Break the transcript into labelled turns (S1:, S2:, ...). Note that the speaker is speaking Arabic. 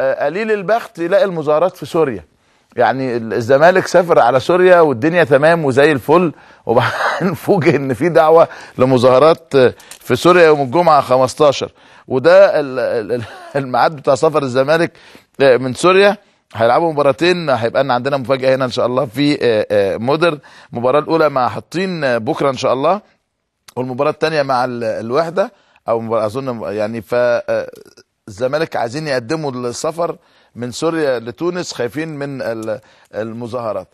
S1: آه، قليل البخت يلاقي المظاهرات في سوريا يعني الزمالك سافر على سوريا والدنيا تمام وزي الفل وبعدين فوجئ ان في دعوه لمظاهرات آه، في سوريا يوم الجمعه 15 وده الميعاد بتاع سفر الزمالك آه، من سوريا هيلعبوا مباراتين هيبقى ان عندنا مفاجاه هنا ان شاء الله في مودر المباراه الاولى مع حاطين بكره ان شاء الله والمباراه الثانيه مع الوحده او اظن يعني ف الزمالك عايزين يقدموا السفر من سوريا لتونس خايفين من المظاهرات